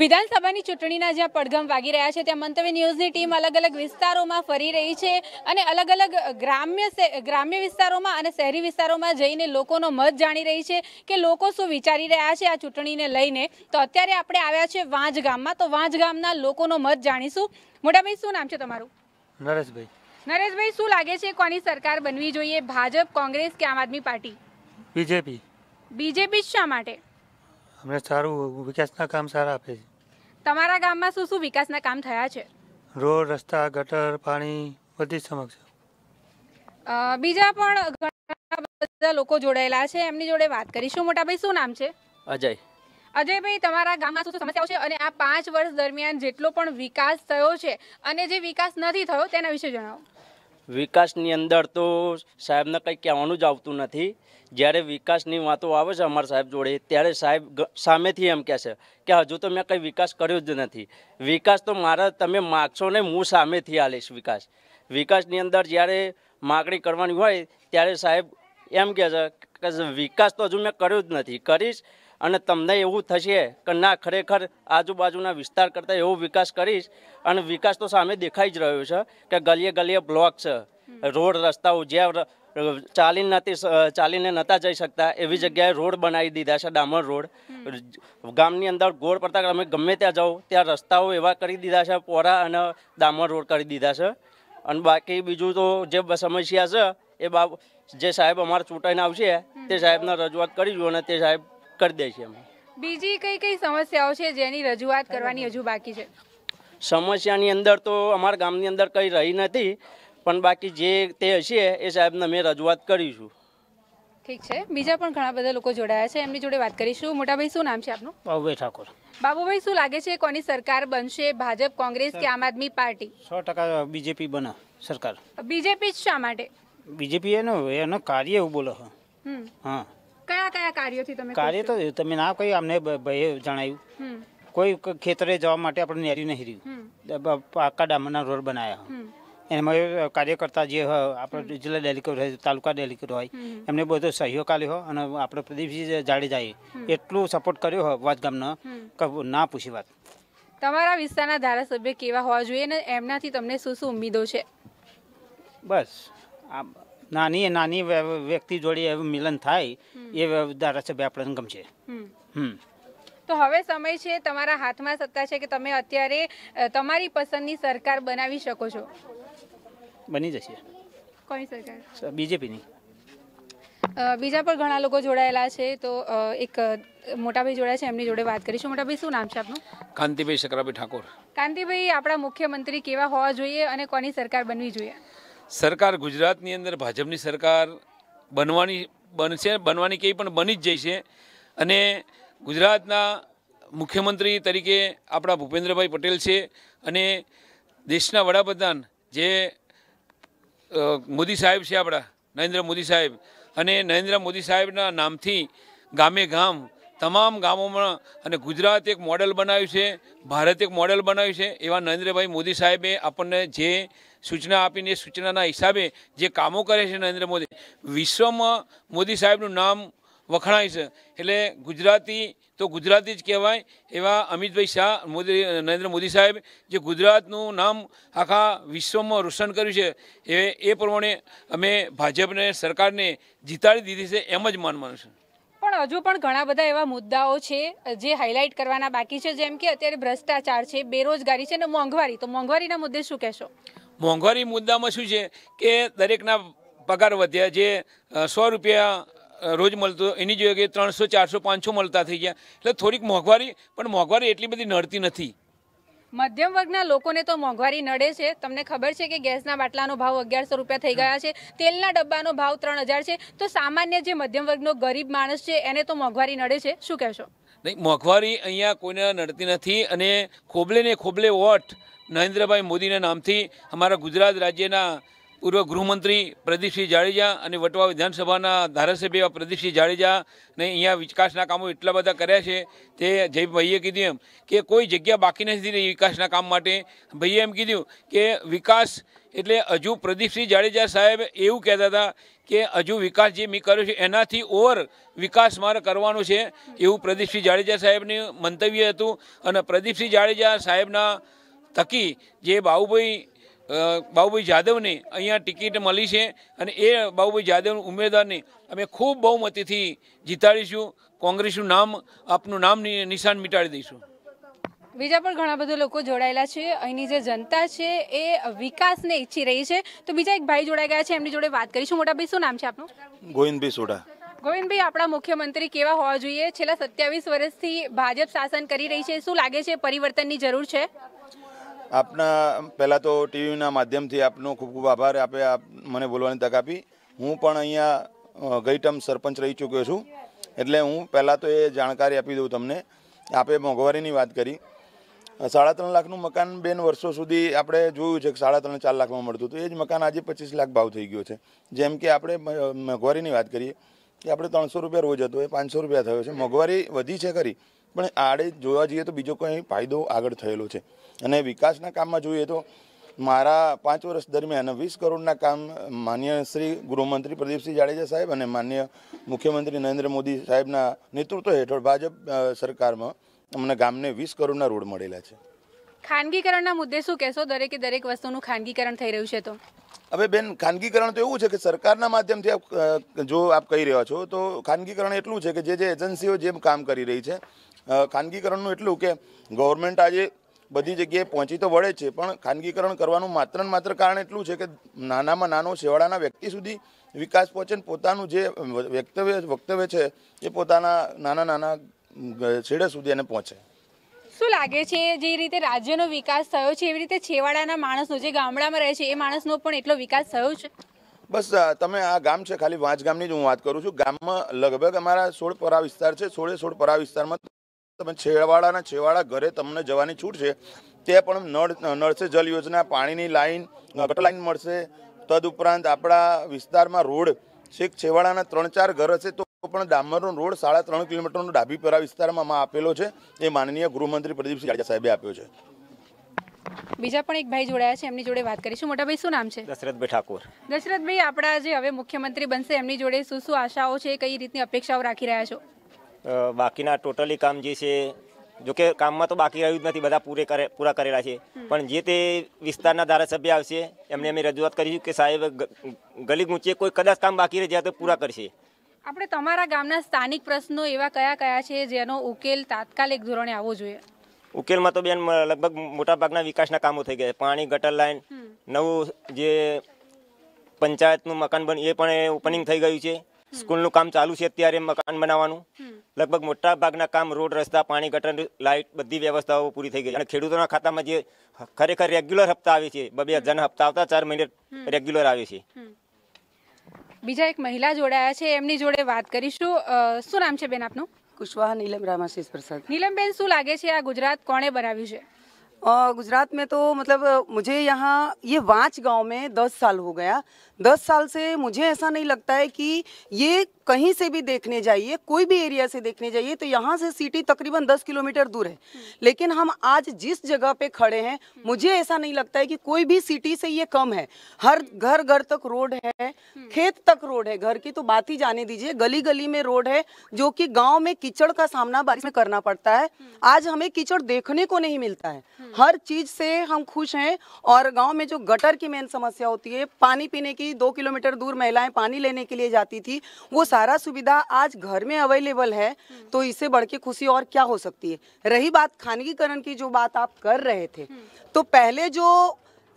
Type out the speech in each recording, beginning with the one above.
વિધાનસભાની ચૂંટણીના જ્યાં પડઘમ વાગી રહ્યા છે ત્યાં મંતવ્ય ન્યૂઝની ટીમ અલગ અલગ વિસ્તારોમાં ફરી રહી છે અને અલગ અલગ ગ્રામ્ય ગ્રામ્ય વિસ્તારોમાં અને શહેરી વિસ્તારોમાં જઈને લોકોનો મત જાણી રહી છે કે લોકો શું વિચારી રહ્યા છે આ ચૂંટણીને લઈને તો અત્યારે આપણે આવ્યા છીએ વાંજ ગામમાં તો વાંજ ગામના લોકોનો મત જાણીશું મોટાભાઈ શું નામ છે તમારું નરેશભાઈ નરેશભાઈ શું લાગે છે કોની સરકાર બનવી જોઈએ ભાજપ કોંગ્રેસ કે આમ આદમી પાર્ટી બીજેપી બીજેપી શા માટે અમને સારું વિકાસના કામ સારા આપે છે તમારા ગામમાં શું શું વિકાસના કામ થયા છે રોડ રસ્તા ગટર પાણી બધી સમક્ષ બીજા પણ ઘણા બધા લોકો જોડાયેલા છે એમની જોડે વાત કરીશું મોટાભાઈ શું નામ છે અજય અજયભાઈ તમારા ગામમાં શું શું સમસ્યાઓ છે અને આ પાંચ વર્ષ દરમિયાન જેટલો પણ વિકાસ થયો છે અને જે વિકાસ નથી થયો તેના વિશે જણાવો વિકાસની અંદર તો સાહેબને કંઈ કહેવાનું જ આવતું નથી જ્યારે વિકાસની વાતો આવે છે અમારા સાહેબ જોડે ત્યારે સાહેબ સામેથી એમ કહે છે કે હજુ તો મેં કંઈ વિકાસ કર્યો જ નથી વિકાસ તો મારા તમે માગશો ને હું સામેથી આલીશ વિકાસ વિકાસની અંદર જ્યારે માગણી કરવાની હોય ત્યારે સાહેબ એમ કહે છે કે વિકાસ તો હજુ મેં કર્યો જ નથી કરીશ અને તમને એવું થશે કે ના ખરેખર આજુબાજુના વિસ્તાર કરતાં એવો વિકાસ કરીશ અને વિકાસ તો સામે દેખાઈ જ રહ્યો છે કે ગલીએ ગલીએ બ્લોક છે રોડ રસ્તાઓ જ્યાં ચાલીને નથી ચાલીને નહોતા જઈ શકતા એવી જગ્યાએ રોડ બનાવી દીધા છે ડામર રોડ ગામની અંદર ગોળ પડતા અમે ગમે ત્યાં જાઓ ત્યાં રસ્તાઓ એવા કરી દીધા છે પોરા અને ડામર રોડ કરી દીધા છે અને બાકી બીજું તો જે સમસ્યા છે એ બાબ જે સાહેબ અમારે ચૂંટાઈને આવશે તે સાહેબને રજૂઆત કરી અને તે સાહેબ કરી દે છે અમે બીજી કઈ કઈ સમસ્યાઓ છે જેની રજૂઆત કરવાની હજુ બાકી છે સમસ્યાની અંદર તો અમારા ગામની અંદર કંઈ રહી નથી પણ બાકી જે તે હશે એ સાહેબને મેં રજૂઆત કરીશું ઠીક છે બીજા પણ ઘણા બધા લોકો જોડાયા છે એમની જોડે વાત કરીશું મોટાભાઈ શું નામ છે આપનું બાબુભાઈ ઠાકોર બાબુભાઈ શું લાગે છે કોની સરકાર બનશે ભાજપ કોંગ્રેસ કે આમ આદમી પાર્ટી સો ટકા બીજેપી બને સરકાર બીજેપી જ શા માટે બીજેપી એનો એનું કાર્ય એવું બોલો હા કયા કયા કાર્યોથી તમે કાર્ય તો તમે ના કહ્યું અમને ભાઈએ જણાવ્યું કોઈ ખેતરે જવા માટે આપણે નેરી નહીં રહ્યું પાકા ડામરના રોડ બનાવ્યા એમાં કાર્યકર્તા જે હોય આપણો જિલ્લા ડેલિકેટ હોય તાલુકા ડેલિકેટ હોય એમને બધો સહયોગ આપ્યો અને આપણે પ્રદીપસિંહ જાડેજાએ એટલું સપોર્ટ કર્યો હોય વાત કે ના પૂછી વાત તમારા વિસ્તારના ધારાસભ્ય કેવા હોવા જોઈએ ને એમનાથી તમને શું શું ઉમ્મીદો છે બસ નાની નાની વ્યક્તિ જોડે એવું મિલન થાય એ ધારાસભ્ય આપણને ગમશે હમ તો હવે સમય છે તમારા હાથમાં સત્તા છે કે તમે અત્યારે તમારી પસંદની સરકાર બનાવી શકો છો બની જશે કોની બીજેપીની બીજા પણ ઘણા લોકો જોડાયેલા છે તો એક મોટાભાઈ જોડાયા છે એમની જોડે વાત કરીશું મોટાભાઈ શું નામ છે આપનું કાંતિભાઈ શકરાભાઈ ઠાકોર કાંતિભાઈ આપણા મુખ્યમંત્રી કેવા હોવા જોઈએ અને કોની સરકાર બનવી જોઈએ સરકાર ગુજરાતની અંદર ભાજપની સરકાર બનવાની બનશે બનવાની કંઈ પણ બની જ જઈ છે અને ગુજરાતના મુખ્યમંત્રી તરીકે આપણા ભૂપેન્દ્રભાઈ પટેલ છે અને દેશના વડાપ્રધાન જે મોદી સાહેબ છે આપણા નરેન્દ્ર મોદી સાહેબ અને નરેન્દ્ર મોદી સાહેબના નામથી ગામે ગામ તમામ ગામોમાં અને ગુજરાત એક મોડેલ બનાવ્યું છે ભારત એક મોડેલ બનાવ્યું છે એવા નરેન્દ્રભાઈ મોદી સાહેબે આપણને જે સૂચના આપીને એ સૂચનાના હિસાબે જે કામો કરે છે નરેન્દ્ર મોદી વિશ્વમાં મોદી સાહેબનું નામ વખણાય છે એટલે ગુજરાતી તો ગુજરાતી જ કહેવાય એવા અમિતભાઈ શાહ મોદી નરેન્દ્ર મોદી સાહેબ જે ગુજરાતનું નામ આખા વિશ્વમાં રોશન કર્યું છે એ એ પ્રમાણે અમે ભાજપને સરકારને જીતાડી દીધી છે એમ જ માનવાનું છે પણ હજુ પણ ઘણા બધા એવા મુદ્દાઓ છે જે હાઇલાઇટ કરવાના બાકી છે જેમ કે અત્યારે ભ્રષ્ટાચાર છે બેરોજગારી છે અને મોંઘવારી તો મોંઘવારીના મુદ્દે શું કહેશો મોંઘવારી મુદ્દામાં શું છે કે દરેકના પગાર વધ્યા જે સો રૂપિયા રોજ મળતો એની કે ત્રણસો ચારસો પાંચસો મળતા થઈ ગયા એટલે થોડીક મોંઘવારી પણ મોંઘવારી એટલી બધી નડતી નથી મધ્યમ વર્ગના લોકોને તો મોંઘવારી નડે છે તમને ખબર છે કે ગેસના બાટલાનો ભાવ અગિયારસો રૂપિયા થઈ ગયા છે તેલના ડબ્બાનો ભાવ ત્રણ હજાર છે તો સામાન્ય જે મધ્યમ વર્ગનો ગરીબ માણસ છે એને તો મોંઘવારી નડે છે શું કહેશો નહીં મોંઘવારી અહીંયા કોઈને નડતી નથી અને ખોબલે ને ખોબલે વોટ નરેન્દ્રભાઈ મોદીના નામથી અમારા ગુજરાત રાજ્યના પૂર્વ ગૃહમંત્રી પ્રદીપસિંહ જાડેજા અને વટવા વિધાનસભાના ધારાસભ્ય પ્રદીપસિંહ ને અહીંયા વિકાસના કામો એટલા બધા કર્યા છે તે ભાઈએ કીધું એમ કે કોઈ જગ્યા બાકી નથી રહી વિકાસના કામ માટે ભાઈએ એમ કીધું કે વિકાસ એટલે હજુ પ્રદીપસિંહ જાડેજા સાહેબ એવું કહેતા હતા કે હજુ વિકાસ જે મેં કર્યો છે એનાથી ઓવર વિકાસ મારે કરવાનો છે એવું પ્રદીપસિંહ જાડેજા સાહેબનું મંતવ્ય હતું અને પ્રદીપસિંહ જાડેજા સાહેબના થકી જે બાહુભાઈ બાબુભાઈ જાદવને અહીંયા ટિકિટ મળી છે અને એ બાબુભાઈ જાદવ ઉમેદવારને અમે ખૂબ બહુમતીથી જીતાડીશું કોંગ્રેસનું નામ આપનું નામ નિશાન મિટાડી દઈશું બીજા પણ ઘણા બધા લોકો જોડાયેલા છે અહીંની જે જનતા છે એ વિકાસને ઈચ્છી રહી છે તો બીજા એક ભાઈ જોડાઈ ગયા છે એમની જોડે વાત કરીશું મોટાભાઈ શું નામ છે આપનું ગોવિંદભાઈ સોડા ગોવિંદભાઈ આપણા મુખ્યમંત્રી કેવા હોવા જોઈએ છેલ્લા સત્યાવીસ વર્ષથી ભાજપ શાસન કરી રહી છે શું લાગે છે પરિવર્તનની જરૂર છે આપના પહેલાં તો ટીવીના માધ્યમથી આપનો ખૂબ ખૂબ આભાર આપે આપ મને બોલવાની તક આપી હું પણ અહીંયા ગઈ ટર્મ સરપંચ રહી ચૂક્યો છું એટલે હું પહેલાં તો એ જાણકારી આપી દઉં તમને આપે મોંઘવારીની વાત કરી સાડા ત્રણ લાખનું મકાન બેન વર્ષો સુધી આપણે જોયું છે કે સાડા ત્રણ ચાર લાખમાં મળતું હતું એ જ મકાન આજે પચીસ લાખ ભાવ થઈ ગયો છે જેમ કે આપણે મોંઘવારીની વાત કરીએ કે આપણે ત્રણસો રૂપિયા રોજ હતો એ પાંચસો રૂપિયા થયો છે મોંઘવારી વધી છે ખરી પણ આડે જોવા જઈએ તો બીજો કોઈ ફાયદો આગળ થયેલો છે અને વિકાસના કામમાં જોઈએ તો મારા પાંચ વર્ષ દરમિયાન વીસ કરોડના કામ માન્ય શ્રી ગૃહમંત્રી પ્રદીપસિંહ જાડેજા સાહેબ અને માન્ય મુખ્યમંત્રી નરેન્દ્ર મોદી સાહેબના નેતૃત્વ હેઠળ ભાજપ સરકારમાં અમને ગામને વીસ કરોડના રોડ મળેલા છે ખાનગીકરણના મુદ્દે શું કહેશો દરેકે દરેક વસ્તુનું ખાનગીકરણ થઈ રહ્યું છે તો હવે બેન ખાનગીકરણ તો એવું છે કે સરકારના માધ્યમથી આપ જો આપ કહી રહ્યા છો તો ખાનગીકરણ એટલું છે કે જે જે એજન્સીઓ જેમ કામ કરી રહી છે ખાનગીકરણનું એટલું કે ગવર્મેન્ટ આજે બધી જગ્યાએ પહોંચી તો વળે છે પણ ખાનગીકરણ કરવાનું માત્ર ને માત્ર કારણ એટલું છે કે નાનામાં નાનો શેવાળાના વ્યક્તિ સુધી વિકાસ પહોંચે પોતાનું જે વક્તવ્ય વક્તવ્ય છે એ પોતાના નાના નાના છેડે સુધી એને પહોંચે શું લાગે છે જે રીતે રાજ્યનો વિકાસ થયો છે એવી રીતે છેવાડાના માણસનો જે ગામડામાં રહે છે એ માણસનો પણ એટલો વિકાસ થયો છે બસ તમે આ ગામ છે ખાલી વાંચ ગામની જ હું વાત કરું છું ગામમાં લગભગ અમારા સોળપરા વિસ્તાર છે સોળે સોળપરા વિસ્તારમાં તમે છેડવાડાના છેવાડા ઘરે તમને જવાની છૂટ છે તે પણ નળ નળસે જલ યોજના પાણીની લાઈન ગટર લાઇન મળશે તદુપરાંત આપણા વિસ્તારમાં રોડ છેક છેવાડાના ત્રણ ચાર ઘર હશે તો પણ ડામરનો રોડ સાડા ત્રણ કિલોમીટરનો ડાભીપરા વિસ્તારમાં આપેલો છે એ માનનીય ગૃહમંત્રી પ્રદીપસિંહ જાડેજા સાહેબે આપ્યો છે બીજા પણ એક ભાઈ જોડાયા છે એમની જોડે વાત કરીશું મોટાભાઈ શું નામ છે દશરથભાઈ ઠાકોર દશરથભાઈ આપણા જે હવે મુખ્યમંત્રી બનશે એમની જોડે શું શું આશાઓ છે કઈ રીતની અપેક્ષાઓ રાખી રહ્યા છો બાકીના ટોટલી કામ જે છે જોકે કામમાં તો બાકી રહ્યું જ નથી બધા પૂરે કરે પૂરા કરેલા છે પણ જે તે વિસ્તારના ધારાસભ્ય આવશે એમને અમે રજૂઆત કરીશું કે સાહેબ ગલી ગૂંચીએ કોઈ કદાચ કામ બાકી રહે જ્યાં તો પૂરા કરશે આપણે તમારા ગામના સ્થાનિક પ્રશ્નો એવા કયા કયા છે જેનો ઉકેલ તાત્કાલિક ધોરણે આવવો જોઈએ ઉકેલમાં તો બેન લગભગ મોટાભાગના વિકાસના કામો થઈ ગયા પાણી ગટર લાઈન નવું જે પંચાયતનું મકાન બન એ પણ ઓપનિંગ થઈ ગયું છે સ્કૂલનું કામ ચાલુ છે અત્યારે મકાન બનાવવાનું લગભગ મોટા ભાગના કામ રોડ રસ્તા પાણી ગટર લાઇટ બધી વ્યવસ્થાઓ પૂરી થઈ ગઈ અને ખેડૂતોના ખાતામાં જે ખરેખર રેગ્યુલર હપ્તા આવે છે બે હજારના હપ્તા આવતા ચાર મહિને રેગ્યુલર આવે છે બીજા એક મહિલા જોડાયા છે એમની જોડે વાત કરીશું શું નામ છે બેન આપનું કુશવાહ નીલમ રામાશીષ પ્રસાદ નીલમબેન શું લાગે છે આ ગુજરાત કોણે બનાવ્યું છે गुजरात में तो मतलब मुझे यहाँ ये वाँच गांव में दस साल हो गया दस साल से मुझे ऐसा नहीं लगता है कि ये कहीं से भी देखने जाइए कोई भी एरिया से देखने जाइए तो यहाँ से सिटी तकरीबन 10 किलोमीटर दूर है हम्म। लेकिन हम आज जिस जगह पे खड़े हैं हम्म। मुझे ऐसा नहीं लगता है कि कोई भी सिटी से ये कम है हर हम्म। घर घर तक रोड है खेत तक रोड है घर की तो बात ही जाने दीजिए गली गली में रोड है जो कि गाँव में कीचड़ का सामना बारिश में करना पड़ता है आज हमें कीचड़ देखने को नहीं मिलता है हर चीज से हम खुश हैं और गाँव में जो गटर की मेन समस्या होती है पानी पीने की दो किलोमीटर दूर महिलाएं पानी लेने के लिए जाती थी वो सारा सुविधा आज घर में अवेलेबल है हम्म। तो इससे बढ़ के खुशी और क्या हो सकती है रही बात खानगीकरण की जो बात आप कर रहे थे हम्म। तो पहले जो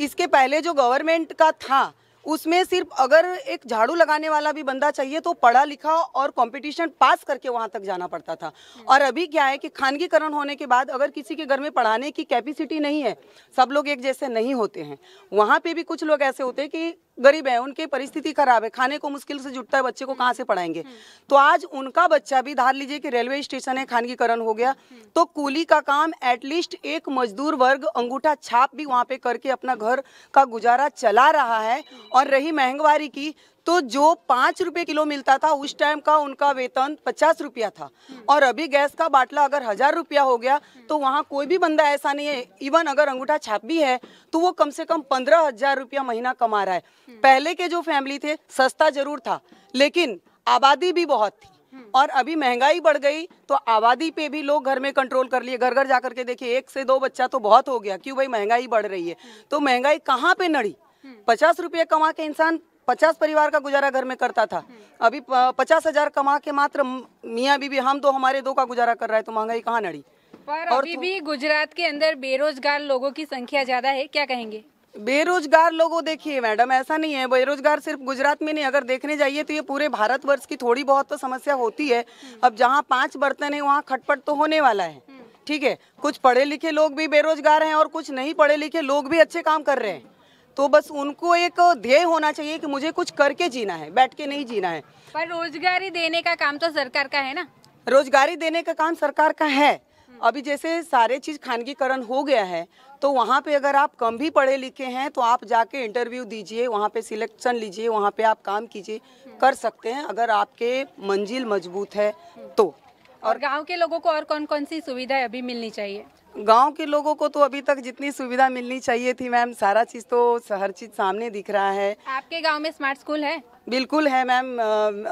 इसके पहले जो गवर्नमेंट का था उसमें सिर्फ अगर एक झाड़ू लगाने वाला भी बंदा चाहिए तो पढ़ा लिखा और कंपटीशन पास करके वहां तक जाना पड़ता था हम्म। और अभी क्या है कि खानगीकरण होने के बाद अगर किसी के घर में पढ़ाने की कैपेसिटी नहीं है सब लोग एक जैसे नहीं होते हैं वहां पे भी कुछ लोग ऐसे होते हैं कि गरीब है उनकी परिस्थिति खराब है खाने को मुश्किल से जुटता है बच्चे को कहाँ से पढ़ाएंगे हम्म। तो आज उनका बच्चा भी धार लीजिए कि रेलवे स्टेशन है खानगीकरण हो गया हम्म। तो कूली का काम एटलीस्ट एक मजदूर वर्ग अंगूठा छाप भी वहाँ पे करके अपना घर का गुजारा चला रहा है हम्म। और रही महंगवारी की तो जो पाँच रुपये किलो मिलता था उस टाइम का उनका वेतन पचास रुपया था और अभी गैस का बाटला अगर हज़ार रुपया हो गया तो वहाँ कोई भी बंदा ऐसा नहीं है इवन अगर अंगूठा छाप भी है तो वो कम से कम पंद्रह हज़ार रुपया महीना कमा रहा है पहले के जो फैमिली थे सस्ता जरूर था लेकिन आबादी भी बहुत थी और अभी महंगाई बढ़ गई तो आबादी पे भी लोग घर में कंट्रोल कर लिए घर घर जाकर के देखिए एक से दो बच्चा तो बहुत हो गया क्यों भाई महंगाई बढ़ रही है तो महंगाई कहाँ पे नड़ी पचास रुपया कमा के इंसान पचास परिवार का गुजारा घर में करता था हम्म। अभी पचास हजार कमा के मात्र मियाँ बीबी हम दो हमारे दो का गुजारा कर रहा है तो महंगाई कहाँ नड़ी पर और अभी तो- भी गुजरात के अंदर बेरोजगार लोगों की संख्या ज्यादा है क्या कहेंगे बेरोजगार लोगों देखिए मैडम ऐसा नहीं है बेरोजगार सिर्फ गुजरात में नहीं अगर देखने जाइए तो ये पूरे भारतवर्ष की थोड़ी बहुत तो समस्या होती है हम्म। अब जहाँ पांच बर्तन है वहाँ खटपट तो होने वाला है हम्म। ठीक है कुछ पढ़े लिखे लोग भी बेरोजगार हैं और कुछ नहीं पढ़े लिखे लोग भी अच्छे काम कर रहे हैं तो बस उनको एक ध्येय होना चाहिए कि मुझे कुछ करके जीना है बैठ के नहीं जीना है पर रोजगारी देने का काम तो सरकार का है ना रोजगारी देने का काम सरकार का है हम्म। अभी जैसे सारे चीज़ खानगीकरण हो गया है तो वहाँ पे अगर आप कम भी पढ़े लिखे हैं तो आप जाके इंटरव्यू दीजिए वहाँ पे सिलेक्शन लीजिए वहाँ पे आप काम कीजिए हम्म। कर सकते हैं अगर आपके मंजिल मजबूत है तो और, और गांव के लोगों को और कौन कौन सी सुविधाएं अभी मिलनी चाहिए गांव के लोगों को तो अभी तक जितनी सुविधा मिलनी चाहिए थी मैम सारा चीज़ तो हर चीज़ सामने दिख रहा है आपके गांव में स्मार्ट स्कूल है बिल्कुल है मैम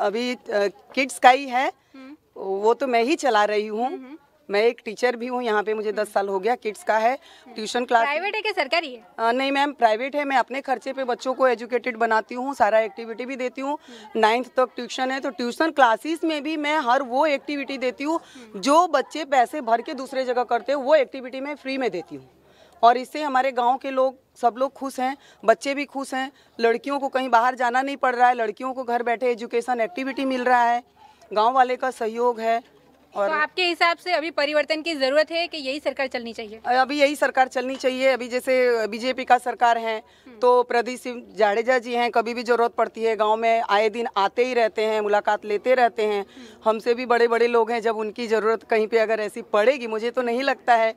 अभी किड्स का ही है हम्म। वो तो मैं ही चला रही हूँ हम्म, हम्म। मैं एक टीचर भी हूँ यहाँ पे मुझे दस साल हो गया किड्स का है ट्यूशन क्लास प्राइवेट है क्या सरकारी है आ, नहीं मैम प्राइवेट है मैं अपने खर्चे पे बच्चों को एजुकेटेड बनाती हूँ सारा एक्टिविटी भी देती हूँ नाइन्थ तक ट्यूशन है तो ट्यूशन क्लासेस में भी मैं हर वो एक्टिविटी देती हूँ जो बच्चे पैसे भर के दूसरे जगह करते हैं वो एक्टिविटी मैं फ्री में देती हूँ और इससे हमारे गाँव के लोग सब लोग खुश हैं बच्चे भी खुश हैं लड़कियों को कहीं बाहर जाना नहीं पड़ रहा है लड़कियों को घर बैठे एजुकेशन एक्टिविटी मिल रहा है गाँव वाले का सहयोग है और तो आपके हिसाब से अभी परिवर्तन की जरूरत है कि यही सरकार चलनी चाहिए अभी यही सरकार चलनी चाहिए अभी जैसे बीजेपी का सरकार है हम्म। तो प्रदीप सिंह जाडेजा जी हैं कभी भी जरूरत पड़ती है गांव में आए दिन आते ही रहते हैं मुलाकात लेते रहते हैं हम्म। हमसे भी बड़े बड़े लोग हैं जब उनकी ज़रूरत कहीं पर अगर ऐसी पड़ेगी मुझे तो नहीं लगता है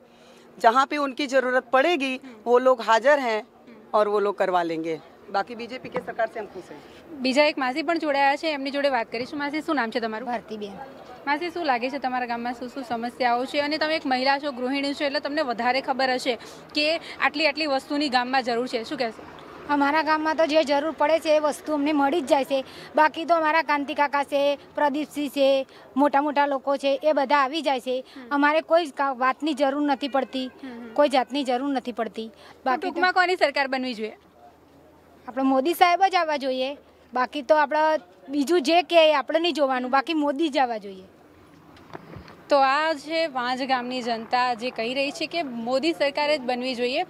जहाँ पे उनकी ज़रूरत पड़ेगी हम्म। वो लोग हाजिर हैं और वो लोग करवा लेंगे बाकी बीजेपी के सरकार से हम खुश हैं बीजा एक मासी पर જોડાયા है એમની જોડે વાત કરીશું માસી શું નામ માસી શું લાગે છે તમારા ગામમાં શું શું સમસ્યાઓ છે અને તમે એક મહિલા છો ગૃહિણી છો એટલે તમને વધારે ખબર હશે કે આટલી આટલી વસ્તુની ગામમાં જરૂર છે શું કહેશો અમારા ગામમાં તો જે જરૂર પડે છે એ વસ્તુ અમને મળી જ જાય છે બાકી તો અમારા કાંતિકાકા છે પ્રદીપસિંહ છે મોટા મોટા લોકો છે એ બધા આવી જાય છે અમારે કોઈ વાતની જરૂર નથી પડતી કોઈ જાતની જરૂર નથી પડતી બાકી ટૂંકમાં કોની સરકાર બનવી જોઈએ આપણે મોદી સાહેબ જ આવવા જોઈએ બાકી તો આપણે બીજું જે કહે એ આપણે નહીં જોવાનું બાકી મોદી જ આવવા જોઈએ તો આ જે વાંજ ગામની જનતા જે કહી રહી છે કે મોદી સરકારે જ બનવી જોઈએ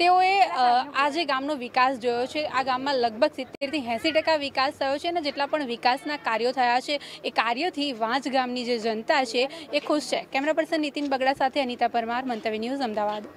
તેઓએ આ જે ગામનો વિકાસ જોયો છે આ ગામમાં લગભગ સિત્તેરથી એંસી ટકા વિકાસ થયો છે અને જેટલા પણ વિકાસના કાર્યો થયા છે એ કાર્યોથી વાંચ ગામની જે જનતા છે એ ખુશ છે કેમેરા પર્સન નીતિન બગડા સાથે અનિતા પરમાર મંતવ્ય ન્યૂઝ અમદાવાદ